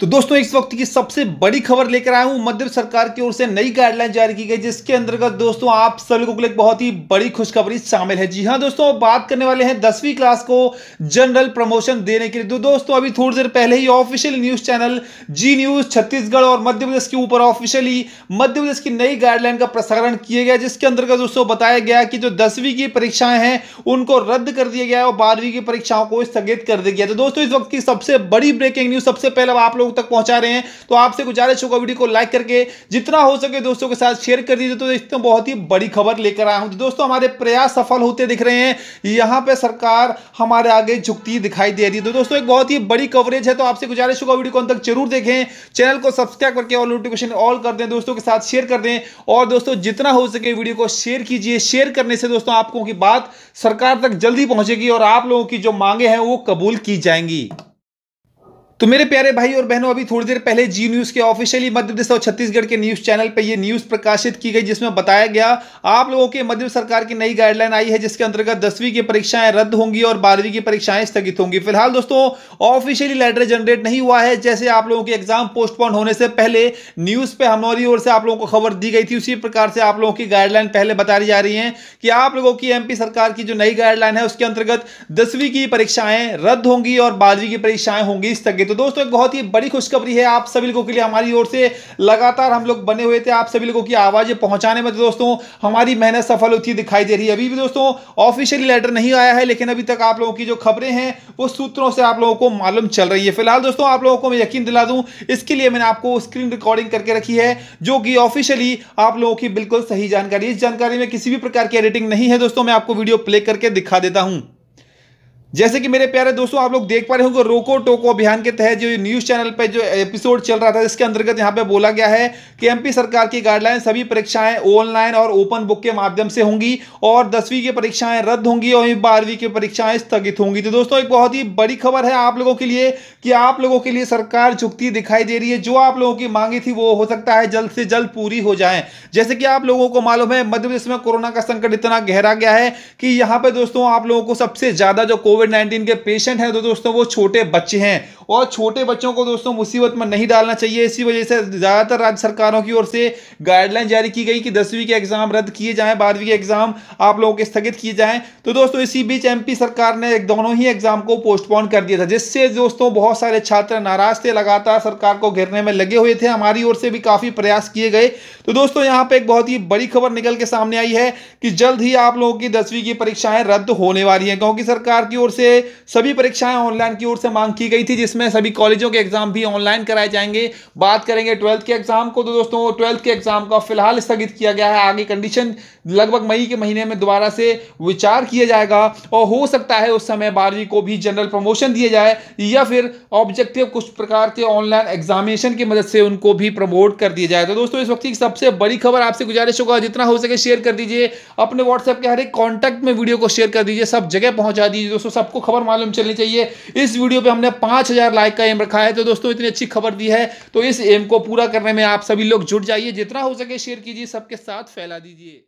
तो दोस्तों इस वक्त की सबसे बड़ी खबर लेकर आया हूं मध्य सरकार की ओर से नई गाइडलाइन जारी की गई जिसके अंतर्गत दोस्तों आप सभी लोगों एक बहुत ही बड़ी खुशखबरी शामिल है जी हाँ दोस्तों बात करने वाले हैं दसवीं क्लास को जनरल प्रमोशन देने के लिए तो दोस्तों अभी थोड़ी देर पहले ही official news channel Zee news Chhattisgarh और मध्य प्रदेश के ऊपर ऑफिशियली मध्य प्रदेश की नई गाइडलाइन का प्रसारण किया गया जिसके अंतर्गत दोस्तों बताया गया कि जो दसवीं की परीक्षाएं हैं उनको रद्द कर दिया गया और बारहवीं की परीक्षाओं को स्थगित कर दिया गया तो दोस्तों इस वक्त की सबसे बड़ी ब्रेकिंग न्यूज सबसे पहले आप लोग लोगों तक पहुंचा रहे हैं तो आपसे गुजारिश होगा वीडियो को लाइक करके जितना हो सके दोस्तों के साथ शेयर कर दीजिए तो इसमें बहुत ही बड़ी खबर लेकर आया हूं तो दोस्तों हमारे प्रयास सफल होते दिख रहे हैं यहां पर सरकार हमारे आगे झुकती दिखाई दे रही है तो दोस्तों एक बहुत ही बड़ी कवरेज है तो आपसे गुजारिश होगा वीडियो को अंत तक जरूर देखें चैनल को सब्सक्राइब करके और नोटिफिकेशन ऑल कर दें दोस्तों के साथ शेयर कर दें और दोस्तों जितना हो सके वीडियो को शेयर कीजिए शेयर करने से दोस्तों आपको की बात सरकार तक जल्दी पहुंचेगी और आप लोगों की जो मांगे हैं वो कबूल की जाएंगी तो मेरे प्यारे भाई और बहनों अभी थोड़ी देर पहले जी न्यूज़ के ऑफिशियली मध्य प्रदेश और छत्तीसगढ़ के न्यूज़ चैनल पर यह न्यूज़ प्रकाशित की गई जिसमें बताया गया आप लोगों के मध्य सरकार की नई गाइडलाइन आई है जिसके अंतर्गत दसवीं की परीक्षाएं रद्द होंगी और बारहवीं की परीक्षाएं स्थगित होंगी फिलहाल दोस्तों ऑफिशियली लेटर जनरेट नहीं हुआ है जैसे आप लोगों के एग्जाम पोस्टपोन होने से पहले न्यूज़ पर हमारी ओर से आप लोगों को खबर दी गई थी उसी प्रकार से आप लोगों की गाइडलाइन पहले बताई जा रही है कि आप लोगों की एम सरकार की जो नई गाइडलाइन है उसके अंतर्गत दसवीं की परीक्षाएं रद्द होंगी और बारहवीं की परीक्षाएं होंगी स्थगित तो दोस्तों एक बहुत ही बड़ी खुशखबरी है आप सभी लोगों के लिए हमारी ओर से लगातार हम लोग बने हुए थे आप सभी लोगों की आवाज़ें पहुंचाने में तो दोस्तों हमारी मेहनत सफल होती दिखाई दे रही है अभी भी दोस्तों ऑफिशियली लेटर नहीं आया है लेकिन अभी तक आप लोगों की जो खबरें हैं वो सूत्रों से आप लोगों को मालूम चल रही है फिलहाल दोस्तों आप लोगों को मैं यकीन दिला दूं इसके लिए मैंने आपको स्क्रीन रिकॉर्डिंग करके रखी है जो कि ऑफिशियली आप लोगों की बिल्कुल सही जानकारी इस जानकारी में किसी भी प्रकार की एडिटिंग नहीं है दोस्तों मैं आपको वीडियो प्ले करके दिखा देता हूं जैसे कि मेरे प्यारे दोस्तों आप लोग देख पा रहे होंगे रोको टोको अभियान के तहत जो न्यूज़ चैनल पे जो एपिसोड चल रहा था इसके अंतर्गत यहाँ पे बोला गया है कि एमपी सरकार की गाइडलाइन सभी परीक्षाएं ऑनलाइन और ओपन बुक के माध्यम से होंगी और दसवीं की परीक्षाएं रद्द होंगी और बारहवीं की परीक्षाएं स्थगित होंगी तो दोस्तों एक बहुत ही बड़ी खबर है आप लोगों के लिए कि आप लोगों के लिए सरकार झुकती दिखाई दे रही है जो आप लोगों की मांगी थी वो हो सकता है जल्द से जल्द पूरी हो जाए जैसे कि आप लोगों को मालूम है मध्य प्रदेश में कोरोना का संकट इतना गहरा गया है कि यहाँ पे दोस्तों आप लोगों को सबसे ज्यादा जो कोविड नाइन्टीन के पेशेंट हैं तो दोस्तों वो छोटे बच्चे हैं और छोटे बच्चों को दोस्तों मुसीबत में नहीं डालना चाहिए इसी वजह से ज़्यादातर राज्य सरकारों की ओर से गाइडलाइन जारी की गई कि दसवीं के एग्ज़ाम रद्द किए जाएँ बारहवीं के एग्ज़ाम आप लोगों के स्थगित किए जाएँ तो दोस्तों इसी बीच एम सरकार ने दोनों ही एग्ज़ाम को पोस्टपोन कर दिया था जिससे दोस्तों बहुत सारे छात्र नाराज़ थे लगातार सरकार को घेरने में लगे हुए थे हमारी ओर से भी काफ़ी प्रयास किए गए तो दोस्तों यहाँ पर एक बहुत ही बड़ी खबर निकल के सामने आई है कि जल्द ही आप लोगों की दसवीं की परीक्षाएं रद्द होने वाली हैं क्योंकि सरकार की ओर ओर से सभी परीक्षाएं ऑनलाइन की ओर से मांग की गई थी जिसमें सभी कॉलेजों के एग्जाम भी ऑनलाइन कराए जाएंगे बात करेंगे ट्वेल्थ के एग्जाम को तो दोस्तों ट्वेल्थ के एग्जाम का फिलहाल स्थगित किया गया है आगे कंडीशन लगभग मई के महीने में दोबारा से विचार किया जाएगा और हो सकता है उस समय बारहवीं को भी जनरल प्रमोशन दिया जाए या फिर ऑब्जेक्टिव कुछ प्रकार के ऑनलाइन एग्जामिनेशन की मदद से उनको भी प्रमोट कर दिया जाए तो दोस्तों इस वक्त की सबसे बड़ी खबर आपसे गुजारिश होगा जितना हो सके शेयर कर दीजिए अपने व्हाट्सएप के हर एक कॉन्टैक्ट में वीडियो को शेयर कर दीजिए सब जगह पहुंचा दीजिए दोस्तों सबको खबर मालूम चलनी चाहिए इस वीडियो पे हमने 5000 लाइक का एम रखा है तो दोस्तों इतनी अच्छी खबर दी है तो इस एम को पूरा करने में आप सभी लोग जुट जाइए जितना हो सके शेयर कीजिए सबके साथ फैला दीजिए